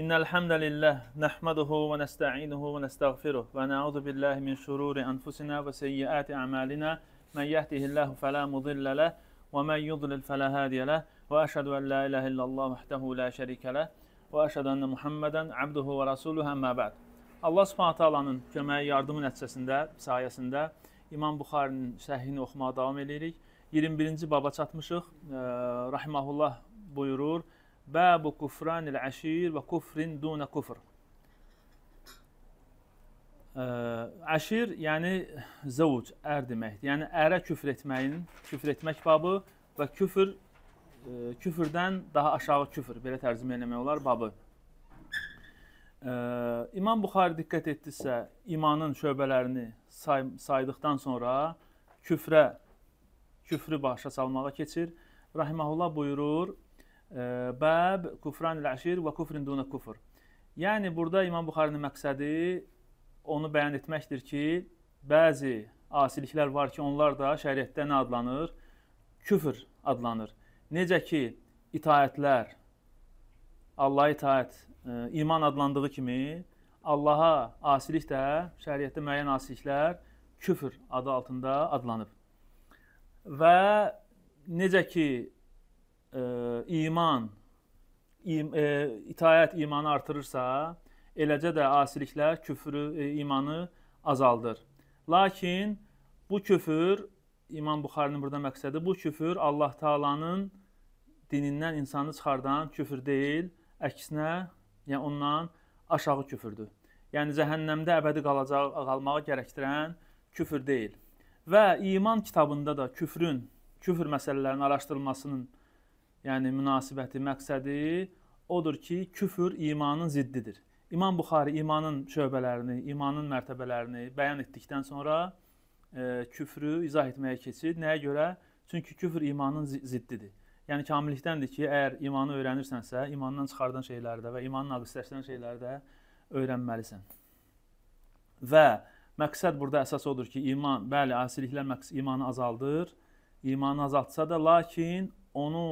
إن الحمد لله نحمده ونستعينه ونستغفره ونعوذ بالله من شرور أنفسنا وسيئات أعمالنا من يهده الله فلا مضل له ومن يضلل فلا هادي له وأشهد أن لا إله إلا الله وحده لا شريك له وأشهد أن محمدا عبده ورسوله أما بعد Allah Subhanahu taalanın köməyi, yardımı nəticəsində, sayəsində İmam Buxarinin səhihini oxumağa davam edirik. 21-ci baba çatmışıq. Rahimahullah buyurur: "Babu kufranil ashir və kufrin duna kufr." Əşir, yəni zəvc, ər er deməkdir. Yəni ərə küfr etməyin, küfr etmək babı və küfr küfrdən daha aşağı küfr belə tərcümə etmək olar babı. İmam Buxari diqqət etdisə, imanın şöbələrini say saydıqdan sonra küfrə küfrü başa salmağa keçir. Rahimahullah buyurur, e, Bəb, kufran əşir və kufrin duna kufr. Yəni, burada İmam Buxarının məqsədi onu bəyan etməkdir ki, bəzi asiliklər var ki, onlar da şəriətdə nə adlanır? Küfr adlanır. Necə ki, itaətlər, Allaha itaət, e, iman adlandığı kimi, Allaha asilik də şəriətdə müəyyən asiliklər küfr adı altında adlanıb. Və necə ki e, iman im, e, itayət imanı artırırsa, eləcə də asiliklər küfrü e, imanı azaldır. Lakin bu küfür İmam Buxarinin burada məqsədi bu küfür Allah Taala'nın dinindən insanı çıxardan küfür deyil, əksinə, yəni ondan aşağı küfürdür. Yəni cəhənnəmdə əbədi qalacaq qalmağı gərəkdirən küfür deyil. Və iman kitabında da küfrün, küfr məsələlərinin araşdırılmasının yəni münasibəti, məqsədi odur ki, küfr imanın ziddidir. İmam Buxari imanın şöbələrini, imanın mərtəbələrini bəyan etdikdən sonra e, küfrü izah etməyə keçir. Nəyə görə? Çünki küfr imanın ziddidir. Yəni kamillikdəndir ki, əgər imanı öyrənirsənsə, imandan çıxardan şeyləri də və imanın naqisləşdirən şeyləri də öyrənməlisən. Və e, Məqsəd burada əsas odur ki, iman, bəli, asiliklər məqsəd imanı azaldır. İmanı azaltsa da, lakin onu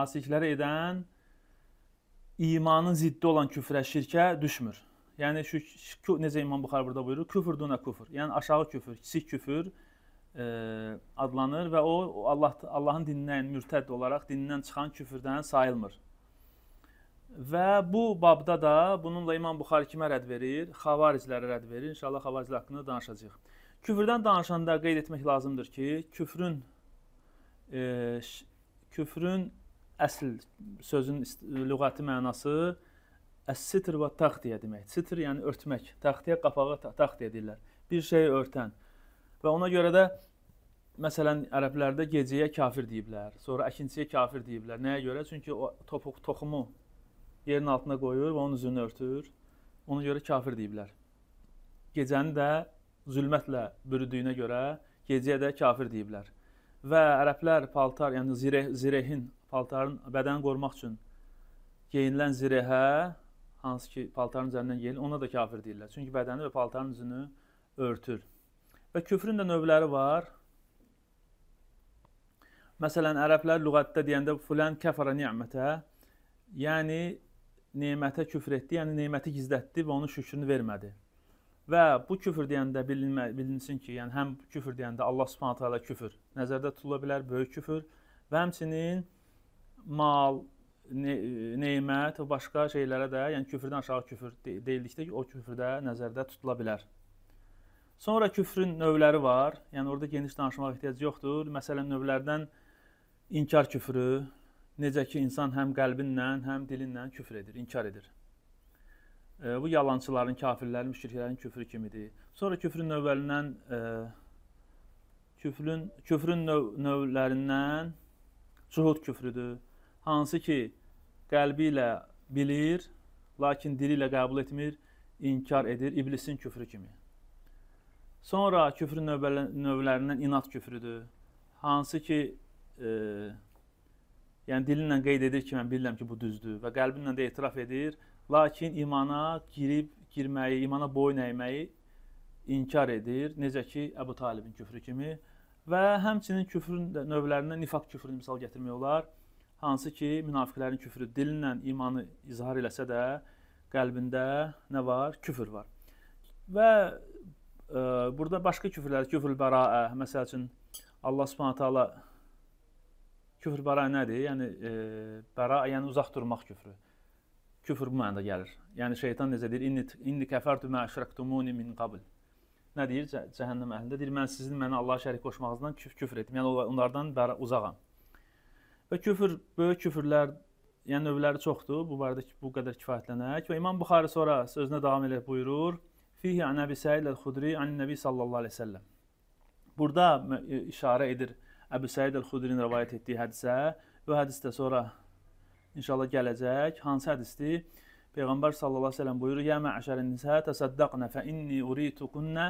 asiliklərə edən imanın ziddi olan küfrə, şirkə düşmür. Yəni şu necə İmam Buxar burada buyurur, küfr duna küfr. Yəni aşağı küfr, kiçik küfr e, adlanır və o Allah Allahın dinindən mürtəd olaraq dinindən çıxan küfrdən sayılmır. Və bu babda da bununla İmam Buxari kimə rədd verir? Xavariclərə rədd verir. İnşallah xavariclər haqqında danışacağıq. Küfrdən danışanda qeyd etmək lazımdır ki, küfrün e, küfrün əsl sözün lüğəti mənası əs-sitr və taxtiyə demək. Sitr yəni örtmək, taxtiyə qapağı taxtiyə deyirlər. Bir şeyi örtən. Və ona görə də məsələn ərəblərdə gecəyə kafir deyiblər, sonra əkinçiyə kafir deyiblər. Nəyə görə? Çünki o topuq toxumu yerin altına qoyur və onun üzünü örtür. Ona görə kafir deyiblər. Gecəni də zülmətlə bürüdüyünə görə gecəyə də kafir deyiblər. Və ərəblər paltar, yəni zireh, zirehin, paltarın bədəni qorumaq üçün geyinilən zirehə, hansı ki paltarın üzərindən geyin, ona da kafir deyirlər. Çünki bədəni və paltarın üzünü örtür. Və küfrün də növləri var. Məsələn, ərəblər lüğətdə deyəndə fulan kəfərə ni'mətə, yəni nemətə küfr etdi, yəni neməti gizlətdi və onun şükrünü vermədi. Və bu küfr deyəndə bilinmə, bilinsin ki, yəni həm küfr deyəndə Allah Subhanahu taala küfr nəzərdə tutula bilər, böyük küfr və həmçinin mal, ne, nemət və başqa şeylərə də, yəni küfrdən aşağı küfr deyildikdə o küfrdə nəzərdə tutula bilər. Sonra küfrün növləri var. Yəni orada geniş danışmaq ehtiyacı yoxdur. Məsələn, növlərdən inkar küfrü, Necə ki insan həm qəlbinlə, həm dilinlə küfr edir, inkar edir. E, bu yalançıların, kafirlərin, müşriklərin küfrü kimidir. Sonra küfrün növlərindən e, küfrün küfrün növ, növlərindən cuhud küfrüdür. Hansı ki qəlbi ilə bilir, lakin dili ilə qəbul etmir, inkar edir, iblisin küfrü kimi. Sonra küfrün növlərindən inat küfrüdür. Hansı ki e, yəni dilinlə qeyd edir ki, mən bilirəm ki, bu düzdür və qəlbinlə də etiraf edir, lakin imana girib girməyi, imana boyun əyməyi inkar edir. Necə ki Əbu Talibin küfrü kimi və həmçinin küfrün növlərindən nifaq küfrünü misal gətirmək olar. Hansı ki, münafiqlərin küfrü dilinlə imanı izhar eləsə də, qəlbində nə var? Küfr var. Və e, burada başqa küfrlər, küfrül bəraə, məsəl üçün Allah Subhanahu taala Küfr bəra nədir? Yəni e, bəra yəni uzaq durmaq küfrü. Küfr bu mənada gəlir. Yəni şeytan necə deyir? İnni inni kəfərtu ma əşraktumuni min qabl. Nə deyir? Cə cəhənnəm əhlində deyir, mən sizin mənə Allah şərik qoşmağınızdan küf küfr etdim. Yəni onlardan bəra uzağam. Və küfr böyük küfrlər yəni növləri çoxdur. Bu barədə bu qədər kifayətlənək. Və İmam Buxari sonra sözünə davam edib buyurur: "Fihi an Abi Sa'id el-Xudri an-Nabi sallallahu əleyhi və səlləm." Burada e, işarə edir Əbu Səid el-Xudrinin rivayet etdiyi hədisə və hədisdə sonra inşallah gələcək. Hansı hədisdir? Peyğəmbər sallallahu əleyhi və səlləm buyurur: "Yəmə əşərin nisə təsaddaqna fa inni uritukunna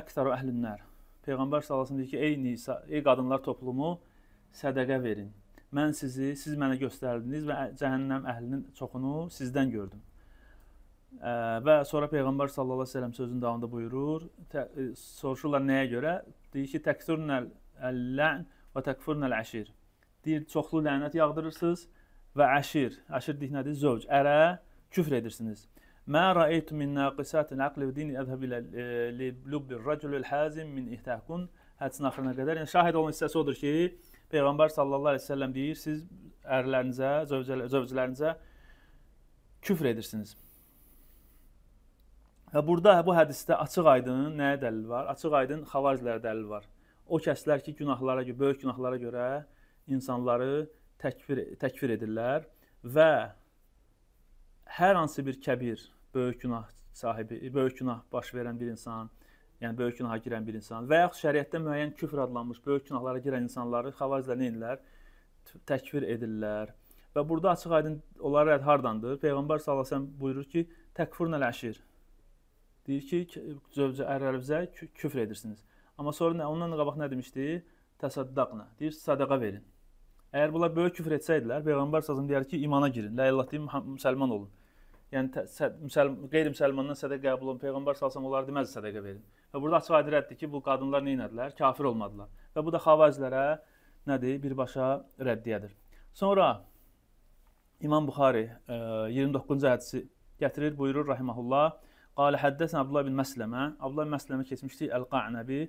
əktəru əhlin-nar." Peyğəmbər sallallahu əleyhi və səlləm deyir ki, ey nisa, ey qadınlar toplumu, sədaqə verin. Mən sizi, siz mənə göstərdiniz və cəhənnəm əhlinin çoxunu sizdən gördüm. Və sonra Peyğəmbər sallallahu əleyhi və səlləm sözün davamında buyurur, e, soruşurlar nəyə görə? Deyir ki, təksurnəl əl-lən və təkfurun əl-əşir. Deyir, çoxlu lənət yağdırırsınız və əşir, əşir deyik nədir? Zövc, ərə küfr edirsiniz. Mə ra'aytu min naqisatil aqli və dini əzhəb ilə e, li lubbi rəculul hazim min ihtahkun hədisin axırına qədər. Yəni şahid olan hissəsi odur ki, Peyğəmbər sallallahu əleyhi və səlləm deyir, siz ərlərinizə, zövcələrinizə küfr edirsiniz. Və burada bu hədisdə açıq-aydın nəyə dəlil var? Açıq-aydın xavariclərə dəlil var o kəslər ki, günahlara, böyük günahlara görə insanları təkfir, təkfir edirlər və hər hansı bir kəbir, böyük günah sahibi, böyük günah baş verən bir insan, yəni böyük günaha girən bir insan və yaxud şəriətdə müəyyən küfr adlanmış böyük günahlara girən insanları xavarizlər nə edirlər? Təkfir edirlər. Və burada açıq-aydın onlara rədd hardandır? Peyğəmbər sallallahu əleyhi və səlləm buyurur ki, təkfirnəl əşir. Deyir ki, zövcə ərlərinizə küfr edirsiniz. Amma sonra nə, ondan qabaq nə demişdi? Təsaddaqna. Deyir, sədəqə verin. Əgər bunlar böyük küfr etsəydilər, Peyğəmbər sallallahu deyər ki, imana girin, la ilaha illallah hə, müsəlman olun. Yəni müsəlman qeyri-müsəlmandan sədəqə qəbul olun. Peyğəmbər sallallahu onlar deməz sədəqə verin. Və burada açıq aydın rədddir ki, bu qadınlar nə etdilər? Kafir olmadılar. Və bu da xavarizlərə nədir? Birbaşa rəddiyədir. Sonra İmam Buxari e, 29-cu hədisi gətirir, buyurur rahimehullah. Qalə həddəsən Abdullah ibn Məsləmə. Abdullah ibn Məsləmə keçmişdi Əl-Qa'nəbi.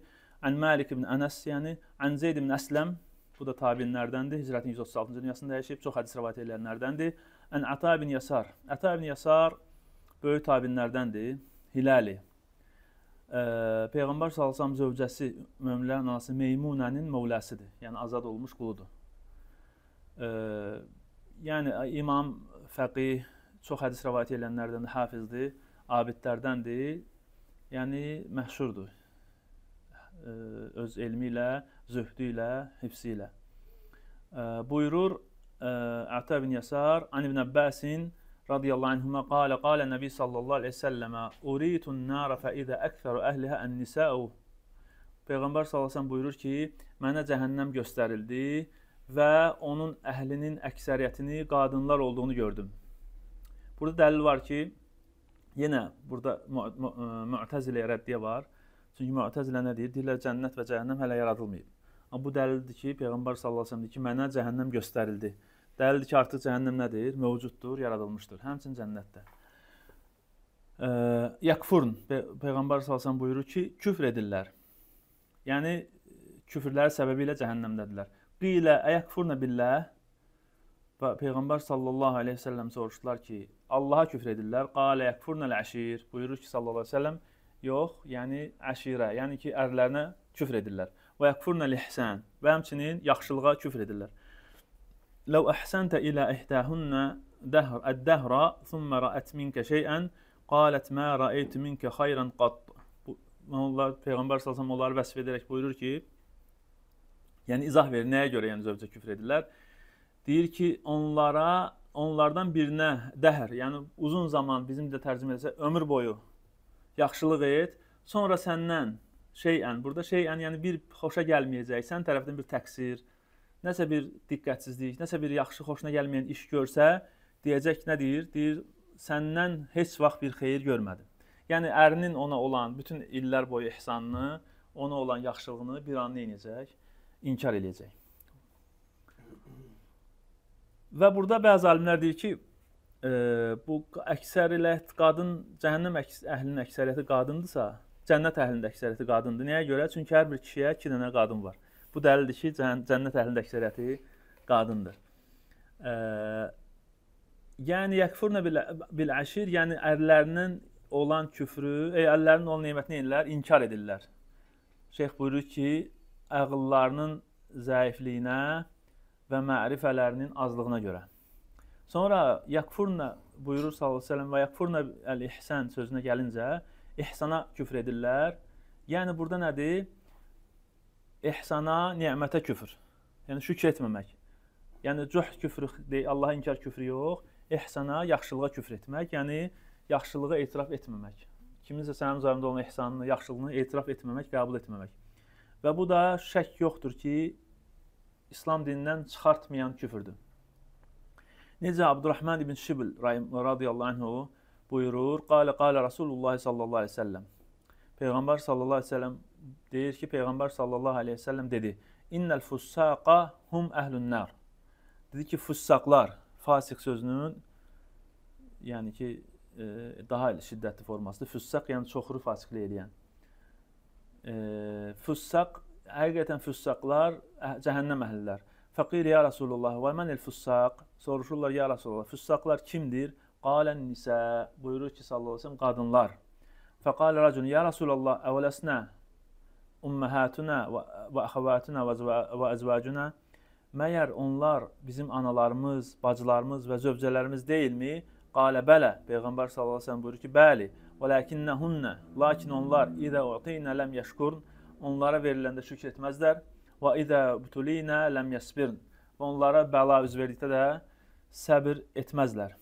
Ən Məlik ibn Ənəs, yəni Ən Zeyd ibn Əsləm. Bu da tabiinlərdəndir. Hicrətin 136-cı dünyasında yaşayıb. Çox hədis rivayət edənlərdəndir. Ən Əta ibn Yasar. Əta ibn Yasar böyük tabiinlərdəndir. Hilali. Ə, Peyğəmbər sallallahu zövcəsi möminlərin anası Meymunənin mövləsidir. Yəni azad olmuş quludur. Ə, yəni imam, fəqih çox hədis rivayət edənlərdən hafizdir abidlərdəndir, yəni məşhurdur öz elmi ilə, zöhdü ilə, hifsi ilə. Buyurur Əta ibn Yasar, An ibn Abbasin radiyallahu anhuma qala qala Nabi sallallahu aleyhi ve sellemə Uritun nara fə idə əksəru əhlihə ən-nisəu Peyğəmbər sallallahu aleyhi buyurur ki, mənə cəhənnəm göstərildi və onun əhlinin əksəriyyətini qadınlar olduğunu gördüm. Burada dəlil var ki, Yenə burada e, Mu'təziləyə rəddiyə var. Çünki Mu'təzilə nə deyir? Deyirlər cənnət və cəhənnəm hələ yaradılmayıb. Amma bu dəlildir ki, Peyğəmbər sallallahu əleyhi və səlləm deyir ki, mənə cəhənnəm göstərildi. Dəlildir ki, artıq cəhənnəm nədir? Mövcuddur, yaradılmışdır. Həmçinin cənnət də. E, yakfurn Pe Peyğəmbər sallallahu əleyhi və səlləm buyurur ki, küfr edirlər. Yəni küfrləri səbəbi ilə cəhənnəmdədirlər. Qilə ayakfurna billah və Peyğəmbər sallallahu əleyhi və səlləm soruşdular ki, Allaha küfr edirlər. Qalə yəkfurnəl əşir. Buyurur ki, sallallahu əleyhi və səlləm, yox, yəni əşirə, yəni ki, ərlərinə küfr edirlər. Və yəkfurnəl ihsan və həmçinin yaxşılığa küfr edirlər. Ləv əhsəntə ilə ihdəhunnə dəhr əd-dəhrə, thumma ra'at minkə şey'ən, qalət mə ra'aytu minkə xeyran qat. Onlar peyğəmbər sallallahu onları vəsf edərək buyurur ki, yəni izah verir nəyə görə yəni zövcə küfr edirlər. Deyir ki, onlara onlardan birinə dəhər, yəni uzun zaman bizim də tərcümə etsək ömür boyu yaxşılıq et, sonra səndən şeyən, burada şeyən yəni bir xoşa gəlməyəcək, sənin tərəfindən bir təqsir, nəsə bir diqqətsizlik, nəsə bir yaxşı xoşuna gəlməyən iş görsə, deyəcək nə deyir? Deyir səndən heç vaxt bir xeyir görmədim. Yəni ərinin ona olan bütün illər boyu ehsanını, ona olan yaxşılığını bir an nə edəcək? İnkar edəcək. Və burada bəzi alimlər deyir ki, e, bu əksəriyyət qadın cəhənnəm əks əhlinin əksəriyyəti qadındırsa, cənnət əhlinin əksəriyyəti qadındır. Nəyə görə? Çünki hər bir kişiyə 2 dənə qadın var. Bu dəlildir ki, cənnət əhlinin əksəriyyəti qadındır. E, yəni yəkfurna bil, bil əşir, yəni ərlərinin olan küfrü, ey əllərinin olan nemətini ellər, inkar edirlər. Şeyx buyurur ki, ağıllarının zəifliyinə və mərifələrinin azlığına görə. Sonra Yakfurna buyurur sallallahu əleyhi və Yakfurna el-ihsan sözünə gəlincə ihsana küfr edirlər. Yəni burada nədir? İhsana, nemətə küfr. Yəni şükr etməmək. Yəni cuhd küfrü deyil, Allaha inkar küfrü yox. İhsana, yaxşılığa küfr etmək, yəni yaxşılığa etiraf etməmək. Kiminsə sənin üzərində olan ihsanını, yaxşılığını etiraf etməmək, qəbul etməmək. Və bu da şək yoxdur ki, İslam dinindən çıxartmayan küfrdür. Necə Abdurrahman ibn Şibl radiyallahu anhu buyurur, qalə qalə Rasulullah sallallahu aleyhi ve sellem. Peyğəmbər sallallahu aleyhi ve sellem deyir ki, Peyğəmbər sallallahu aleyhi ve sellem dedi, İnnəl fussaqa hum əhlün nər. Dedi ki, fussaqlar, fasik sözünün, yəni ki, e, daha şiddətli formasıdır. Fussaq, yəni çoxlu fasikli eləyən. E, fussaq həqiqətən füssaqlar cəhənnəm əhlilər. Fəqir ya Rasulullah və mənil füssaq? Soruşurlar ya Rasulullah, füssaqlar kimdir? Qalən nisə buyurur ki, sallallahu əleyhi və səlləm qadınlar. Fəqal racun ya Rasulullah əvələsnə ummahatuna və axavatuna və azvacuna məyər onlar bizim analarımız, bacılarımız və zövcələrimiz deyilmi? Qalə bələ. Peyğəmbər sallallahu əleyhi və səlləm buyurur ki, bəli. Vəlakinnəhunna, lakin onlar idə uteyna ləm yəşkurn onlara veriləndə şükr etməzlər. Və idə butulina ləm yəsbirn. Və onlara bəla üz verdikdə də səbir etməzlər.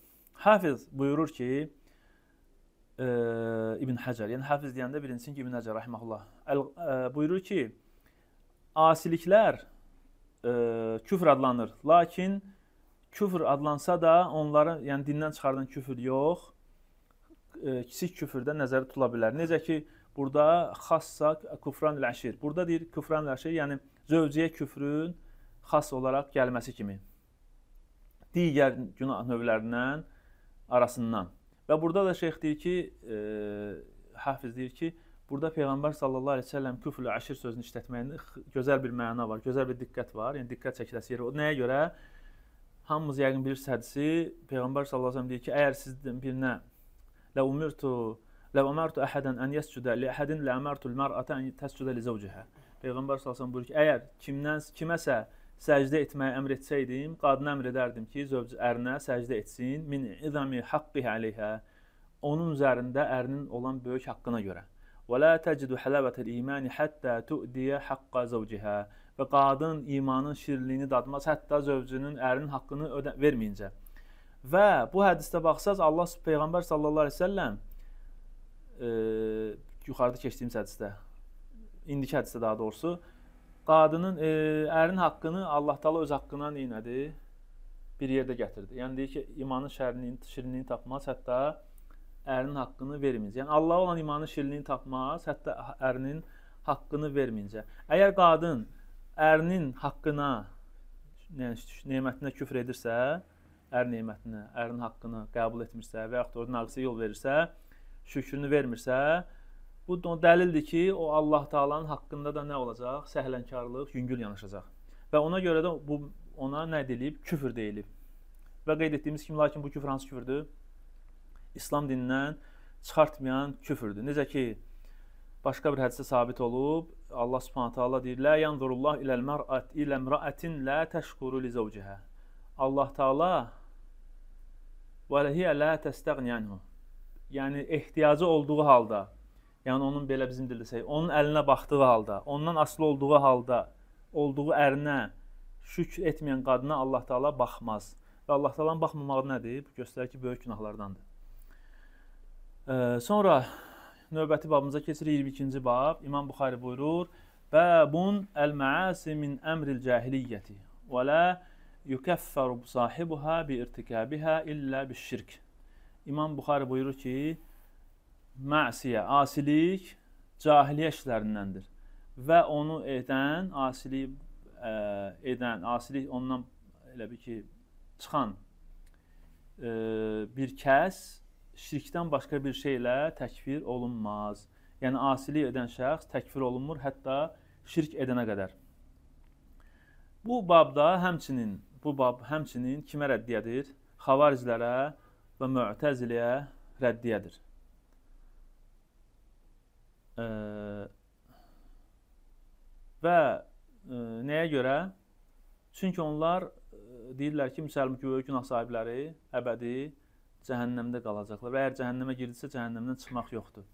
Hafiz buyurur ki, e, İbn Həcər, yəni Hafiz deyəndə birincisi İbn Həcər rahimehullah. E, buyurur ki, asiliklər e, küfr adlanır. Lakin küfr adlansa da onları, yəni dindən çıxardan küfr yox, e, kiçik küfrdə nəzərdə tutula bilər. Necə ki, e, Burada xassa küfran ləşir. Burada deyir küfran ləşir, yəni zövciyə küfrün xas olaraq gəlməsi kimi. Digər günah növlərindən arasından. Və burada da şeyx deyir ki, e, Hafiz deyir ki, burada Peyğəmbər sallallahu əleyhi və səlləm küfrü əşir sözünü işlətməyində gözəl bir məna var, gözəl bir diqqət var. Yəni diqqət çəkiləsi yer. O nəyə görə? Hamımız yəqin bilirsiniz hədisi. Peyğəmbər sallallahu əleyhi və səlləm deyir ki, əgər sizdən birinə la umirtu لو əmərtu əhədən ən yəscudə li əhədin lə əmərtu l-mər'ətə ən təscudə li zəvcihə. Peyğəmbər sallallahu buyurur ki, əgər kimdən kiməsə səcdə etməyə əmr etsəydim, qadına əmr edərdim ki, zövc ərinə səcdə etsin min izami haqqi əleyhə. Onun üzərində ərinin olan böyük haqqına görə. Və la təcidu halabatal imani hatta tu'diya haqqa zawjiha. Və qadın imanın şirinliyini dadmaz hətta zövcünün ərinin haqqını verməyincə. Və bu hədisdə baxsaz Allah Peyğəmbər sallallahu əleyhi və səlləm e, yuxarıda keçdiyimiz hədisdə, indiki hədisdə daha doğrusu, qadının, e, ərin haqqını Allah Taala öz haqqına neynədi? Bir yerdə gətirdi. Yəni deyir ki, imanın şərliyini, şirinliyini tapmaz, hətta ərinin haqqını verməyincə. Yəni Allaha olan imanın şirinliyini tapmaz, hətta ərinin haqqını verməyincə. Əgər qadın ərinin haqqına, yəni nemətinə küfr edirsə, ər nemətinə, ərin haqqını qəbul etmirsə və yaxud da orada naqisə yol verirsə, şükrünü vermirsə, bu dəlildir ki, o Allah Taala'nın haqqında da nə olacaq? Səhlənkarlıq, yüngül yanaşacaq. Və ona görə də bu ona nə deyilib? Küfr deyilib. Və qeyd etdiyimiz kimi, lakin bu küfr hansı küfrdür? İslam dinindən çıxartmayan küfrdür. Necə ki, başqa bir hədisdə sabit olub, Allah Subhanahu taala deyir: "Lə yanzurullah iləl mar'at ilə imra'atin la təşkuru li zawciha." Allah Taala və hiyə la təstəğni anhu yəni ehtiyacı olduğu halda, yəni onun belə bizim dildə desək, onun əlinə baxdığı halda, ondan asılı olduğu halda olduğu ərinə şükr etməyən qadına Allah Taala baxmaz. Və Allah Taala'nın baxmamağı nədir? Bu göstərir ki, böyük günahlardandır. Ee, sonra növbəti babımıza keçirik 22-ci bab. İmam Buxari buyurur: "Babun el-maasi min amril cahiliyyati və la yukaffaru sahibuha bi irtikabiha illa biş-şirk." İmam Buxarı buyurur ki, məsiyə, asilik cahiliyə işlərindəndir və onu edən, asilik ə, e, edən, asilik ondan elə bir ki, çıxan ə, e, bir kəs şirkdən başqa bir şeylə təkfir olunmaz. Yəni asilik edən şəxs təkfir olunmur, hətta şirk edənə qədər. Bu babda həmçinin bu bab həmçinin kimə rəddiyədir? Xavariclərə və müətəziliyə rəddiyədir. E, və e, nəyə görə? Çünki onlar e, deyirlər ki, müsəlmə böyük günah sahibləri əbədi cəhənnəmdə qalacaqlar və əgər cəhənnəmə girdisə cəhənnəmdən çıxmaq yoxdur.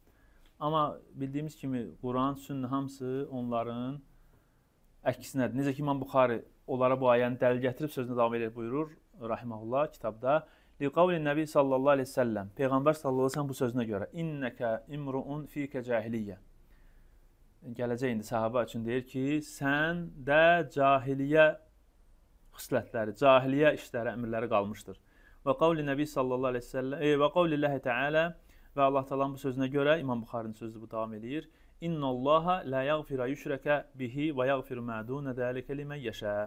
Amma bildiyimiz kimi Quran, sünnə hamısı onların əksinədir. Necə ki İmam Buxari onlara bu ayəni dəlil gətirib sözünə davam edir buyurur rahimehullah kitabda. Liqavli Nəbi sallallahu əleyhi və səlləm Peyğəmbər sallallahu əleyhi və səlləm bu sözünə görə innəkə imruun fikə cahiliyyə. Gələcək indi səhabə üçün deyir ki, sən də cahiliyə xislətləri, cahiliyə işləri, əmrləri qalmışdır. Və qavli Nəbi sallallahu əleyhi və səlləm e, və qavli Allahi Teala və Allah Taala'nın bu sözünə görə İmam Buxarının sözü bu davam eləyir. İnnallaha la yaghfiru yushraka bihi və yaghfiru ma dun zalika limen yasha.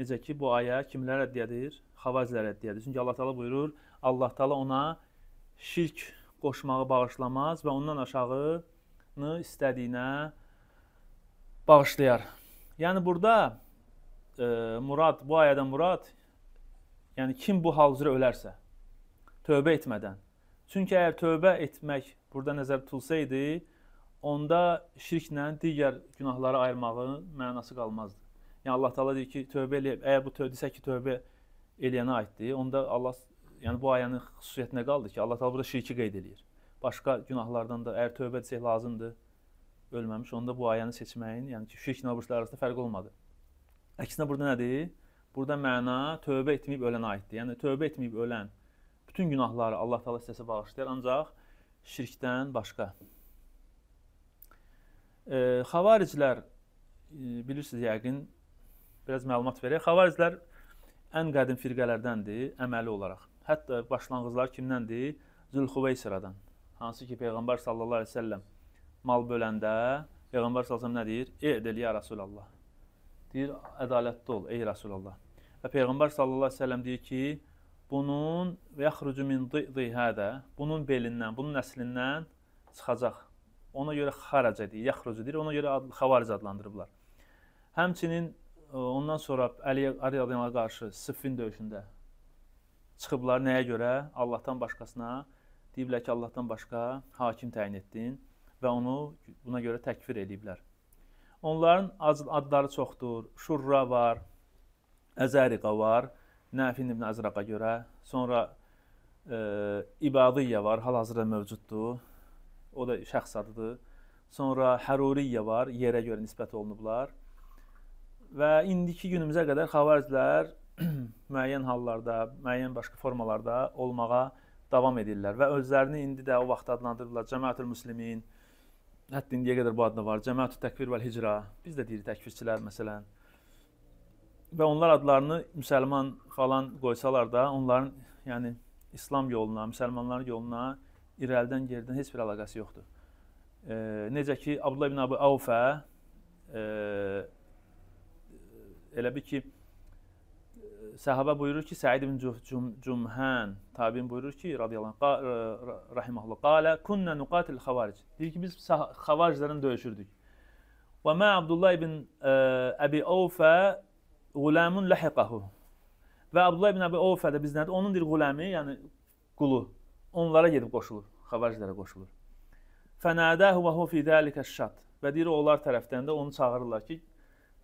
Necə ki bu ayə kimlərə həddiyədir? xavacilərə deyədir. Çünki Allah Taala buyurur, Allah Taala ona şirk qoşmağı bağışlamaz və ondan aşağını istədiyinə bağışlayar. Yəni burada e, murad bu ayədən murad yəni kim bu hal üzrə ölərsə tövbə etmədən. Çünki əgər tövbə etmək burada nəzərdə tutulsaydı, onda şirklə digər günahları ayırmağın mənası qalmazdı. Yəni Allah Taala deyir ki, tövbə eləyib, əgər bu tövbə desək ki, tövbə eləyənə aiddir. Onda Allah yəni bu ayənin xüsusiyyətinə qaldı ki, Allah Taala burada şirki qeyd eləyir. Başqa günahlardan da əgər tövbə etsək lazımdır, ölməmiş, onda bu ayəni seçməyin, yəni ki, şirklə obruslar arasında fərq olmadı. Əksinə burada nədir? Burada məna tövbə etməyib ölənə aiddir. Yəni tövbə etməyib ölən bütün günahları Allah Taala istəsə bağışlayar, ancaq şirkdən başqa. E, xavariclər e, bilirsiniz yəqin biraz məlumat verək. Xavariclər ən qədim firqələrdəndir əməli olaraq. Hətta başlanğıclar kimdəndir? Zülxüveysiradan. Hansı ki Peyğəmbər sallallahu əleyhi və səlləm mal böləndə Peyğəmbər sallallahu nə deyir? "E'dil ya Rasulullah." Deyir, ədalətli ol ey Rasulullah. Və Peyğəmbər sallallahu əleyhi və səlləm deyir ki, bunun yaxrucu min zi hada, bunun belindən, bunun nəslindən çıxacaq. Ona görə xarac edir, yaxrucu deyir. Ona görə ad, xavariz adlandırıblar. Həmçinin ondan sonra Əli Əriyadına qarşı Sıffin döyüşündə çıxıblar nəyə görə? Allahdan başqasına deyiblər ki, Allahdan başqa hakim təyin etdin və onu buna görə təkfir ediblər. Onların adları çoxdur. Şurra var, Əzəriqa var, Nəfin ibn Əzraqa görə, sonra e, İbadiyyə var, hal-hazırda mövcuddur. O da şəxs adıdır. Sonra Həruriyyə var, yerə görə nisbət olunublar. Və indiki günümüzə qədər xavariclər müəyyən hallarda, müəyyən başqa formalarda olmağa davam edirlər və özlərini indi də o vaxt adlandırırlar Cəmiətül Müslimin. Hətta indiyə qədər bu adla var. Cəmiətü Təkvir və Hicra. Biz də deyirik təkvirçilər məsələn. Və onlar adlarını müsəlman falan qoysalar da, onların yəni İslam yoluna, müsəlmanların yoluna irəlidən geridən heç bir əlaqəsi yoxdur. E, necə ki Abdullah ibn Əbi Avfə e, elə bil ki e, səhabə buyurur ki, Səid ibn Cumhan təbiin buyurur ki, radiyallahu rahimehullah qala kunna nuqatil xavaric. Deyir ki, biz xavariclərin döyüşürdük. Və ma Abdullah ibn Abi e, Awfa gulamun lahiqahu. Və Abdullah ibn Abi Awfa da biz nədir? Onun bir qulamı, yəni qulu onlara gedib qoşulur, xavariclərə qoşulur. Fənadahu və hu fi zalika şat. Və deyir onlar tərəfdən də onu çağırırlar ki,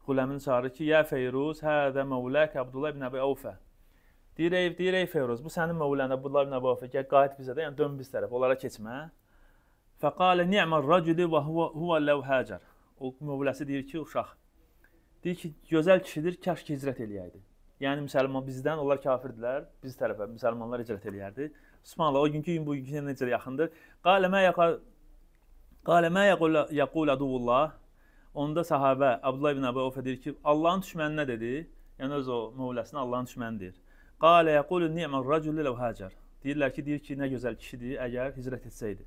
Xuləmin çağırır ki, "Ya Feyruz, hədə məvlək Abdullah ibn Əbi Avfə." Deyir, "Ey, deyir, ey Feyruz, bu sənin məvlən Abdullah ibn Əbi Avfə, gəl qayıt bizə də, yəni dön biz tərəf, onlara keçmə." Fəqalə ni'mar raculi və huwa huwa law hacer. O məvləsi deyir ki, uşaq. Deyir ki, gözəl kişidir, kaş ki hicrət eləyəydi. Yəni müsəlman bizdən, onlar kafirdilər, biz tərəfə müsəlmanlar hicrət eləyərdi. Subhanallah, o günkü gün bu günkü necə yaxındır. Qalə mə yaqa Qalə mə yaqul yaqul adullah Onda sahabə Abdullah ibn Əbəofə deyir ki, Allahın düşməninə dedi. Yəni öz o mövləsinə Allahın düşmənidir. Qale yaqulu ni'mar raculu law hacar. Deyirlər ki, deyir ki, nə gözəl kişidir əgər hicrət etsəydi.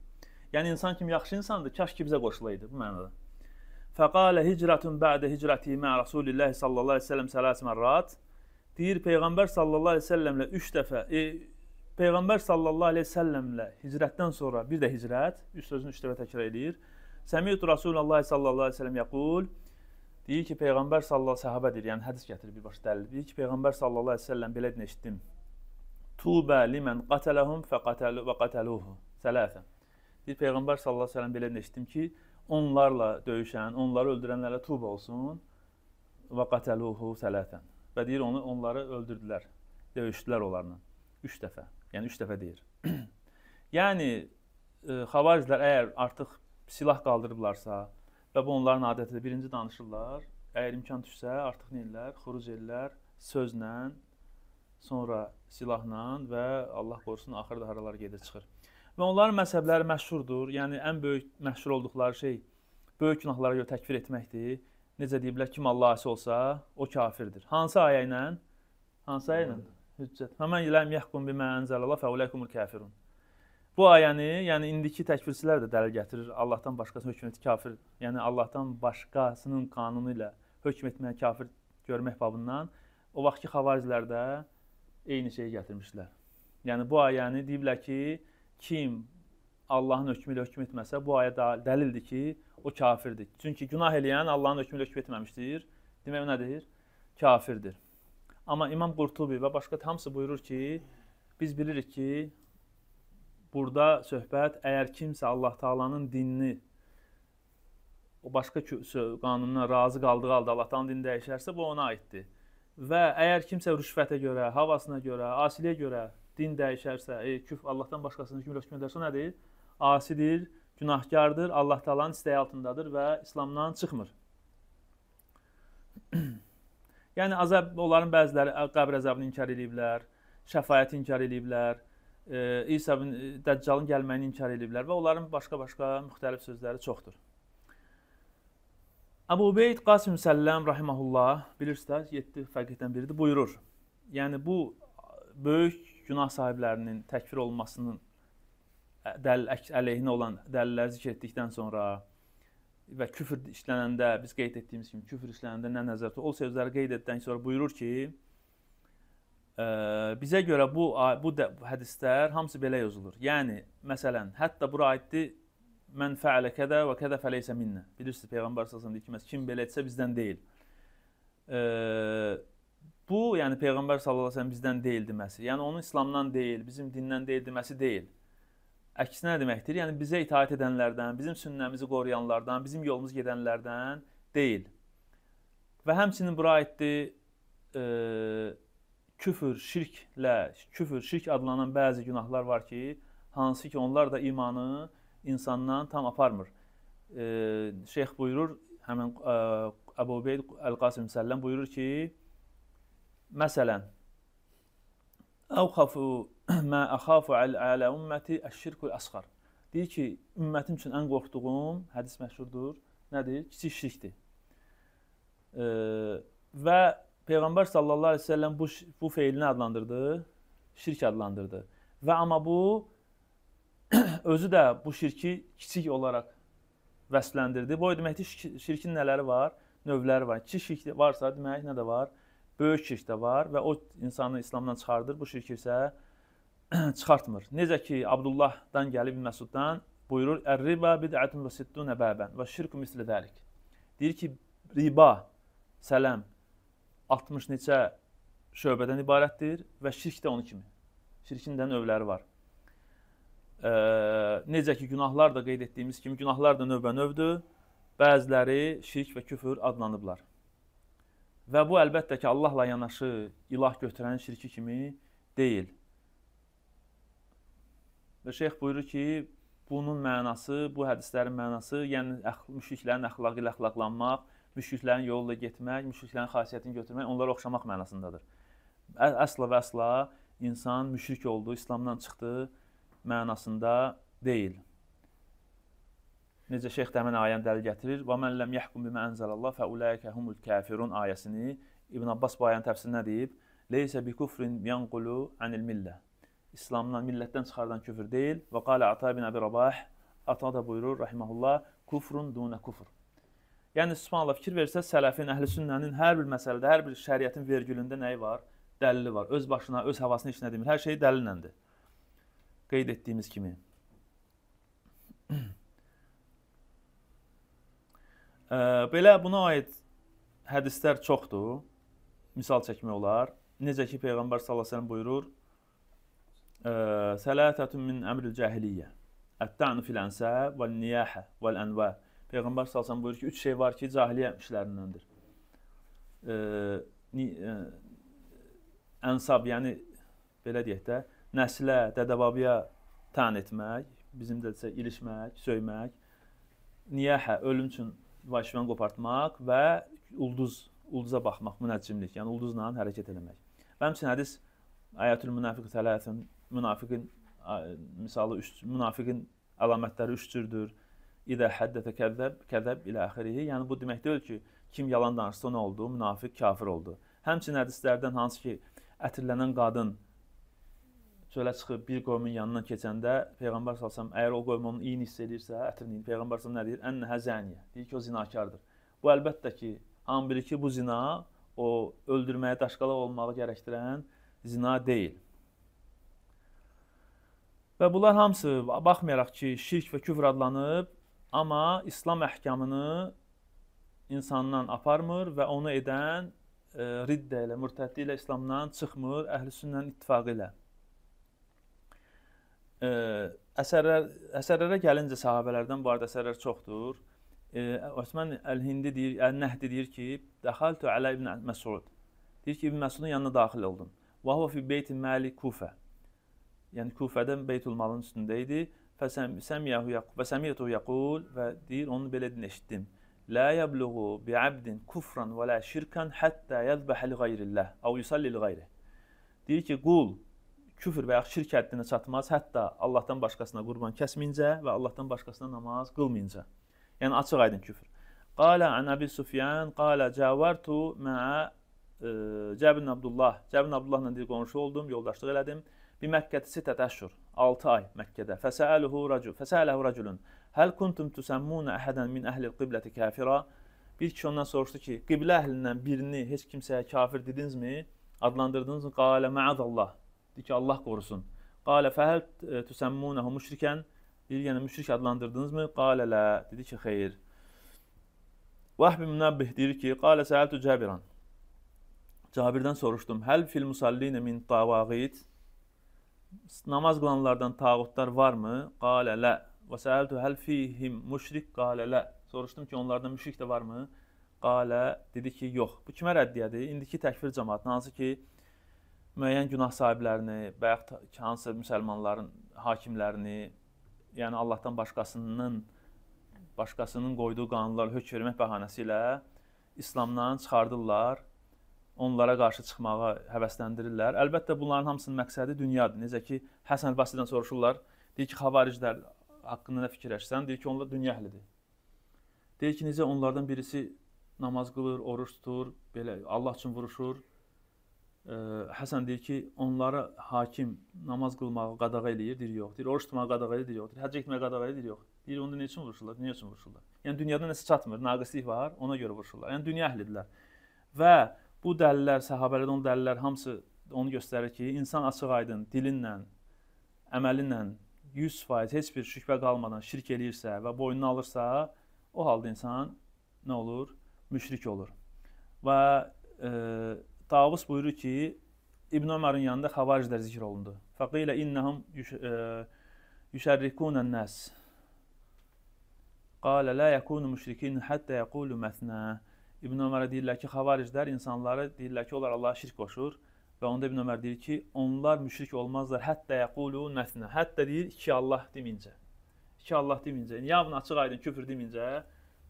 Yəni insan kimi yaxşı insandır, kaş ki bizə qoşulaydı bu mənada. Fəqale hicratun ba'de hicrati ma Rasulillah sallallahu əleyhi və səlləm səlas mərrat. Deyir peyğəmbər sallallahu əleyhi və səlləmlə 3 dəfə e, peyğəmbər sallallahu əleyhi və səlləmlə hicrətdən sonra bir də hicrət, üç sözünü 3 dəfə təkrar eləyir. Səmiyyət Rasulullah sallallahu əleyhi və səlləm yəqul deyir ki, peyğəmbər sallallahu səhabədir, yəni hədis gətirir birbaşa dəlil. Deyir ki, peyğəmbər sallallahu əleyhi və səlləm belə deyən eşitdim. Tuba limen qatalahum faqatalu və qataluhu. Səlasə. Deyir peyğəmbər sallallahu əleyhi və səlləm belə deyən eşitdim ki, onlarla döyüşən, onları öldürənlərə tuba olsun və qataluhu səlasən. Və deyir onu onları öldürdülər, döyüşdülər onlarla 3 dəfə. Yəni 3 dəfə deyir. yəni e, xavariclər əgər artıq silah qaldırıblarsa və bu onların adətidir. Birinci danışırlar. Əgər imkan düşsə, artıq nə edirlər? Xuruz edirlər sözlə, sonra silahla və Allah qorusun axırda haralar gedir çıxır. Və onların məzhəbləri məşhurdur. Yəni ən böyük məşhur olduqları şey böyük günahlara görə təkfir etməkdir. Necə deyiblər, kim Allah asi olsa, o kafirdir. Hansı ayə ilə? Hansı ayə ilə? Hüccət. Həmən ilə yəhkum bimə ənzəlallah fəuləkumul kafirun. Bu ayəni, yəni indiki təkfirçilər də dəlil gətirir. Allahdan başqasının hökmeti kafir, yəni Allahdan başqasının qanunu ilə hökm etməyə kafir görmək babından o vaxtki xavarizlər də eyni şeyi gətirmişlər. Yəni bu ayəni deyiblər ki, kim Allahın hökmü ilə hökm etməsə, bu ayə dəlildir ki, o kafirdir. Çünki günah eləyən Allahın hökmü ilə hökm etməmişdir. Demək nədir? Kafirdir. Amma İmam Qurtubi və başqa hamısı buyurur ki, biz bilirik ki, burada söhbət əgər kimsə Allah Taala'nın dinini o başqa qanununa razı qaldığı halda Allah Taala'nın dini dəyişərsə, bu ona aiddir. Və əgər kimsə rüşvətə görə, havasına görə, asiliyə görə din dəyişərsə, e, küf Allahdan başqasına kimi hökm edərsə nədir? Asidir, günahkardır, Allah Taala'nın istəyi altındadır və İslamdan çıxmır. yəni azab onların bəziləri qəbr əzabını inkar ediblər, şəfaəti inkar ediblər, İsa bin Dəccalın gəlməyini inkar ediblər və onların başqa-başqa müxtəlif sözləri çoxdur. Əbu Ubeyd Qasim Səllam rahimehullah bilirsiniz 7 fəqihdən biridir buyurur. Yəni bu böyük günah sahiblərinin təkfir olunmasının dəlil əleyhinə olan dəlilləri zikr etdikdən sonra və küfr işlənəndə biz qeyd etdiyimiz kimi küfr işlənəndə nə nəzərdə o sözləri qeyd etdikdən sonra buyurur ki, bizə görə bu bu hədislər hamısı belə yazılır. Yəni məsələn, hətta bura aiddir mən fəalə kədə və kədə fəleysə minnə. Bilirsiniz peyğəmbər sallallahu əleyhi və səlləm kim belə etsə bizdən deyil. E, bu, yəni peyğəmbər sallallahu əleyhi və səlləm bizdən deyil deməsi. Yəni onun İslamdan deyil, bizim dindən deyil deməsi deyil. Əksinə nə deməkdir? Yəni bizə itaat edənlərdən, bizim sünnəmizi qoruyanlardan, bizim yolumuz gedənlərdən deyil. Və həmçinin bura aiddir e, küfür, şirklə, küfür, şirk adlanan bəzi günahlar var ki, hansı ki onlar da imanı insandan tam aparmır. E, şeyx buyurur, həmin e, Əbu Beyd Əl-Qasim Səlləm buyurur ki, məsələn, Əvxafu mə əxafu alə ümməti əşşirkul əsxar. Deyir ki, ümmətim üçün ən qorxduğum, hədis məşhurdur, nədir? Kiçik şirkdir. E, və Peyğəmbər sallallahu əleyhi və səlləm bu bu feilini adlandırdı, şirk adlandırdı. Və amma bu özü də bu şirki kiçik olaraq vəsləndirdi. Bu deməkdir şirkin nələri var? Növləri var. Kiçik şirk varsa demək nə də var? Böyük şirk də var və o insanı İslamdan çıxardır. Bu şirk isə çıxartmır. Necə ki Abdullahdan gəlib Məsuddan buyurur: "Ər-riba bid'atun və sittun baban və şirku misli zalik." Deyir ki, riba, sələm, 60 neçə şöbədən ibarətdir və şirk də onun kimi. Şirkin də növləri var. E, necə ki günahlar da qeyd etdiyimiz kimi günahlar da növbə-növdür. Bəziləri şirk və küfr adlanıblar. Və bu əlbəttə ki Allahla yanaşı ilah götürənin şirki kimi deyil. Və şeyx buyurur ki, bunun mənası, bu hədislərin mənası, yəni əx müşriklərin əxlaqı ilə əxlaqlanmaq müşriklərin yoluyla getmək, müşriklərin xasiyyətini götürmək, onlara oxşamaq mənasındadır. Əsla və əsla insan müşrik oldu, İslamdan çıxdı mənasında deyil. Necə Şeyx Dəmin ayəni dəlil gətirir. Və men lem yahkum bimə enzelallah fe ulaike humul kafirun ayəsini İbn Abbas bu ayənin təfsirinə deyib, leysə bi kufrin yanqulu anil millə. İslamdan, millətdən çıxardan küfür deyil. Və qala Ata bin Əbi Rabah Ata da buyurur rahimehullah kufrun duna kufr. Yəni subhanallah fikir versə sələfin, əhlüsünnənin hər bir məsələdə, hər bir şəriətin vergülündə nəyi var? Dəlili var. Öz başına, öz havasına heç nə demir. Hər şey dəlillədir. Qeyd etdiyimiz kimi. Ə, belə buna aid hədislər çoxdur. Misal çəkmək olar. Necə ki peyğəmbər sallallahu əleyhi və səlləm buyurur: "Sələtatun min əmril cahiliyyə: ət-ta'n fil-ənsəb vəl-niyahə vəl-anva'" Peyğəmbər sallallahu buyurur ki, üç şey var ki, cahiliyə işlərindəndir. E, ənsab, yəni belə deyək də, nəslə, dədəbabıya tən etmək, bizim də desə ilişmək, söymək, niyəhə, ölüm üçün vaşivan qopartmaq və ulduz, ulduza baxmaq, münəccimlik, yəni ulduzla hərəkət etmək. Və həmçinin hədis Ayətül münafiq tələsin, münafiqin misalı üç, münafiqin əlamətləri üç cürdür. İdə həddətə kəzəb, kəzəb ilə əxirihi. Yəni bu demək deyil ki, kim yalan danışsa nə oldu? Münafiq kafir oldu. Həmçinin hədislərdən hansı ki, ətirlənən qadın çölə çıxıb bir qovmun yanından keçəndə Peyğəmbər sallallahu əgər o qovm onun iyini hiss edirsə, ətirini Peyğəmbər sallallahu nə deyir? Ən həzəniyə. Deyir ki, o zinakardır. Bu əlbəttə ki, hamı bilir ki, bu zina o öldürməyə daşqalaq olmağı gərəkdirən zina deyil. Və bunlar hamısı baxmayaraq ki, şirk və küfr adlanıb, Amma İslam əhkamını insandan aparmır və onu edən e, riddə ilə, mürtəddi ilə İslamdan çıxmır, əhlüsünnənin ittifaqı ilə. E, əsərlər əsərlərə gəlincə sahabelərdən bu arada əsərlər çoxdur. E, Osman Əl-Hindi deyir, Əl-Nəhdi deyir ki, "Dəxaltu Ələ ibn Məsud." Deyir ki, İbn Məsudun yanına daxil oldum. "Və huwa fi beyti Malik Kufa." Yəni Kufədən Beytül Malın üstündə idi Fəsəmiyyəhu Yaqub, fəsəmiyyətu Yaqul və deyir, onu belə din eşitdim. Lə yəbluğu bi abdin kufran və lə şirkan həttə yəzbəhə li qayrilləh, av yusalli li qayri. Deyir ki, qul küfr və ya şirk həddinə çatmaz, hətta Allahdan başqasına qurban kəsməyincə və Allahdan başqasına namaz qılmayınca. Yəni açıq aydın küfr. Qala an Abi Sufyan, qala cavartu ma'a Cəbin Abdullah. Cəbin Abdullahla deyir qonşu oldum, yoldaşlıq elədim bi Məkkədə sitət əşhur, 6 ay Məkkədə. Fəsələhu racul, fəsələhu raculun. Həl kuntum tusammuna ahadan min əhlil qibləti kafira? Bir kişi ondan soruşdu ki, qiblə əhlindən birini heç kimsəyə kafir dedinizmi? Adlandırdınızmı? Qalə maazallah. Dedi ki, Allah qorusun. Qalə fəhəl e, tusammunahu müşrikən? Deyir, yəni müşrik adlandırdınızmı? Qalə lə. Dedi ki, xeyr. Vahbi Münabbih deyir ki, qalə səhəltu Cabiran. Cabirdən soruşdum. Həl fil musallinə min tavaqit? namaz qılanlardan tağutlar varmı? Qalə lə. Və səəltu həl fihim müşrik? Qalə lə. Soruşdum ki, onlardan müşrik də varmı? Qalə dedi ki, yox. Bu kimə rəddiyədir? İndiki təkfir cəmaatına, hansı ki, müəyyən günah sahiblərini, bayaq ki, hansı müsəlmanların hakimlərini, yəni Allahdan başqasının başqasının qoyduğu qanunlara hökm vermək bəhanəsi ilə İslamdan çıxardırlar onlara qarşı çıxmağa həvəsləndirirlər. Əlbəttə bunların hamısının məqsədi dünyadır. Necə ki Həsən Basridən soruşurlar, deyir ki, xavariclər haqqında nə fikirləşirsən? Deyir ki, onlar dünya əhlidir. Deyir ki, necə onlardan birisi namaz qılır, oruç tutur, belə Allah üçün vuruşur. Ə, Həsən deyir ki, onlara hakim namaz qılmağı qadağa eləyir, deyir yox. Deyir oruç tutmağı qadağa eləyir, deyir yox. Deyir həccə getməyə qadağa eləyir, deyir yox. Deyir onda nə üçün vuruşurlar? Niyə üçün vuruşurlar? Yəni dünyada nəsə çatmır, naqislik var, ona görə vuruşurlar. Yəni dünya əhlidirlər. Və bu dəlillər, səhabələrdən dəlillər hamısı onu göstərir ki, insan açıq-aydın dilinlə, əməlinlə 100% heç bir şübhə qalmadan şirk eləyirsə və boynuna alırsa, o halda insan nə olur? Müşrik olur. Və e, Davus buyurur ki, İbn Ömərin yanında xavariclər zikr olundu. Faqilə innahum yuş, e, yüşərrikunən nəs. Qalə la yəkunu müşrikin həttə yəqulu məsnə. İbn Ömərə deyirlər ki, xavariclər insanları deyirlər ki, onlar Allaha şirk qoşur və onda İbn Ömər deyir ki, onlar müşrik olmazlar, hətta yəqulu nəsinə, hətta deyir iki Allah demincə. İki Allah demincə, yavın yəni, açıq aydın küfr demincə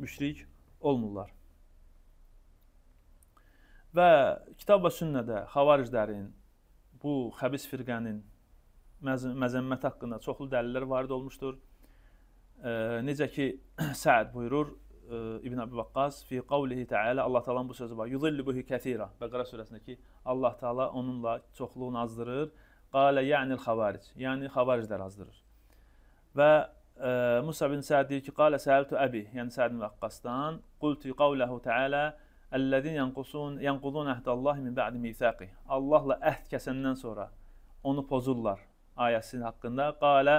müşrik olmurlar. Və kitab və sünnədə xavariclərin bu xəbis firqənin məzəmmət haqqında çoxlu dəlillər varid olmuşdur. E, necə ki Səd buyurur, İbn Əbi Vaqqas fi qavlihi Teala Allah Taala'nın bu sözü var. Yudillu bihi kəsira. Bəqərə surəsindəki Allah Taala onunla çoxluğunu azdırır. Qala ya'nil xavaric. Yəni xavariclər azdırır. Və ə, e, Musa bin Səd deyir ki, qala səltu əbi, yəni Səd bin Vaqqasdan, qultu qavlahu Taala Əllədin yanqusun yanqudun əhdallahi min ba'di mithaqi. Allahla əhd kəsəndən sonra onu pozurlar. Ayəsinin haqqında qala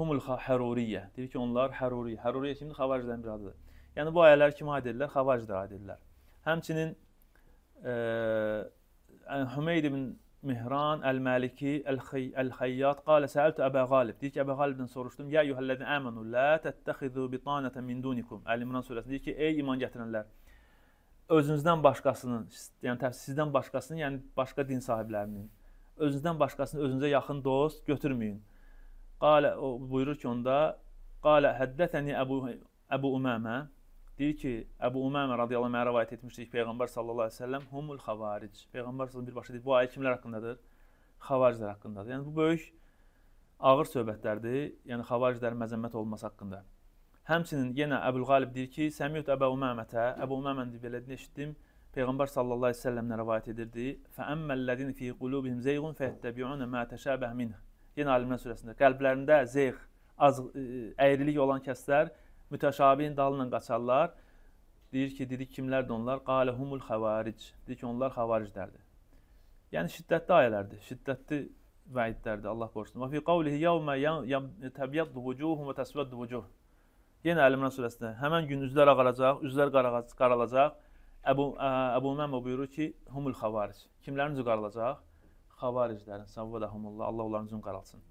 Humul Həruriyyə. Deyir ki, onlar Həruri. Həruriyyə kimdir? Xavariclərin bir adıdır. Yəni bu ayələr kimi aid edirlər? Xavariclər aid edirlər. Həmçinin e, ə, yəni Hümeyd ibn Mihran Əl-Maliki Əl-Xayyat qala sa'altu Əbə Qalib. Deyir ki, Əbə Qalibdən soruşdum: "Ya eyyuhellezina amanu la tattaxizu bitanatan min dunikum." Əl-İmran surəsində deyir ki, ey iman gətirənlər, özünüzdən başqasının, yəni təfsir sizdən başqasının, yəni başqa din sahiblərinin, özünüzdən başqasının özünüzə yaxın dost götürməyin. Qalə, o buyurur ki, onda qalə həddətəni Əbu Əbu Umamə deyir ki, Əbu Umamə radiyallahu anh rivayet etmişdik Peyğəmbər sallallahu əleyhi və səlləm humul xavaric. Peyğəmbər sallallahu birbaşa deyir, bu ayə kimlər haqqındadır? Xavariclər haqqındadır. Yəni bu böyük ağır söhbətlərdir. Yəni xavariclər məzəmmət olması haqqında. Həmçinin yenə Əbül Qalib deyir ki, Səmiyyət Əbu Umamətə, Əbu Umaməni belə eşitdim. Peyğəmbər sallallahu əleyhi və səlləmlə rivayet edirdi. Fə əmməllədin fi qulubihim zeyğun fəttəbi'un ma təşəbəhə minhu yenə Alimran surəsində qəlblərində zeyx, az e, əyrilik olan kəslər mütəşabihin dalından qaçarlar. Deyir ki, dedi kimlərdir onlar? Qalehumul xavaric. Deyir ki, onlar xavariclərdir. Yəni şiddətli ayələrdir, şiddətli vəidlərdir Allah borcunda. Və fi qavlihi yawma tabyaddu vucuhum və tasvaddu vucuh. Yenə Əl-İmran surəsində həmin gün üzlər ağaracaq, üzlər qaralacaq. Əbu ə, Əbu Məmə buyurur ki, humul xavaric. Kimlərin üzü qaralacaq? xavariclərin, savva rəhmullah, Allah onların üçün qaralsın.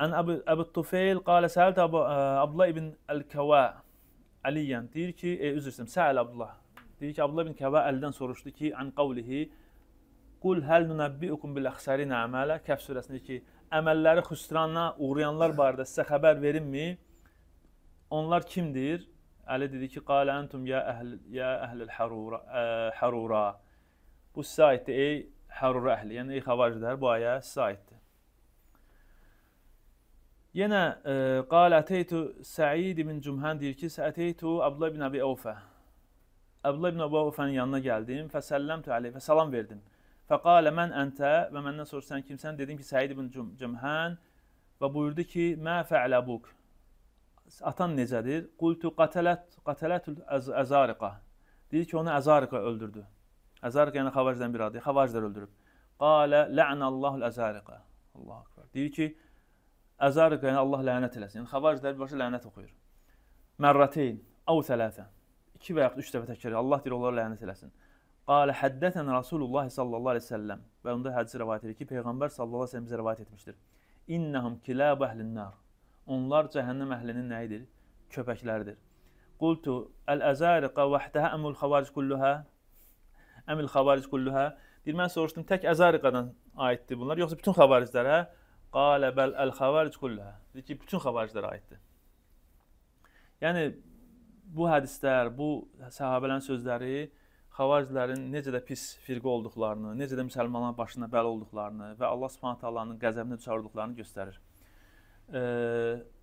Ən Əbu Əbu Tufeyl qala səhəlt Əbu Abdullah ibn el-Kawa Aliyan deyir ki, e, üzr istəyirəm, Səhl Abdullah. Deyir ki, Abdullah ibn Kawa Əlidən soruşdu ki, an qavlihi Qul həl nunəbbiukum bil əxsərin əmələ Kəf surəsindəki əməlləri xüsrana uğrayanlar barədə sizə xəbər verinmi? Onlar kimdir? Əli dedi ki, qala entum ya əhl ya əhlül harura, harura. Bu sizə aiddir ey hərur əhli, yəni ey xavariclər, bu ayə sizə aiddir. Yenə e, qal ateytu Sa'id ibn Cumhan deyir ki, ateytu Abdullah ibn Abi Avfə. Abdullah ibn Abi Avfənin yanına gəldim, fəsəlləmtu aleyh və salam verdim. Fəqalə mən əntə və məndən soruşsan kimsən, dedim ki, Səid ibn Cümhən və buyurdu ki, mə fəələ buk. Atan necədir? Qultu qatələt, qatələtul əzariqa. Deyir ki, onu əzariqa öldürdü. Əzariq yəni Xavacdan bir adı. Xavacdan öldürüb. Qalə lə'nəllahul əzariqə. Allahu akbar. Deyir ki, əzariqə yəni Allah lənət eləsin. Yəni Xavacdan birbaşa lənət oxuyur. Mərrəteyn, əv sələsə. 2 və yaxud 3 dəfə təkrar. Allah deyir onlara lənət eləsin. Qalə həddətən Rasulullah sallallahu əleyhi və səlləm. Və onda hədis rivayet edir ki, peyğəmbər sallallahu əleyhi və səlləm bizə rivayet etmişdir. İnnahum kilab ehlinnar. Onlar cəhənnəm əhlinin nəyidir? Köpəkləridir. Qultu el-əzariqa vahdəha əmul xavaric kulluha? Əmil xavariz kulluhə. Deyir, mən soruşdum, tək əzariqadan aiddir bunlar, yoxsa bütün xavarizlərə? Qalə bəl əl xavariz kulluhə. Deyir ki, bütün xavarizlərə aiddir. Yəni bu hədislər, bu səhabələrin sözləri xavarizlərin necə də pis firqə olduqlarını, necə də müsəlmanların başına bəla olduqlarını və Allah Subhanahu taalanın qəzəbinə düşə olduqlarını göstərir. Eee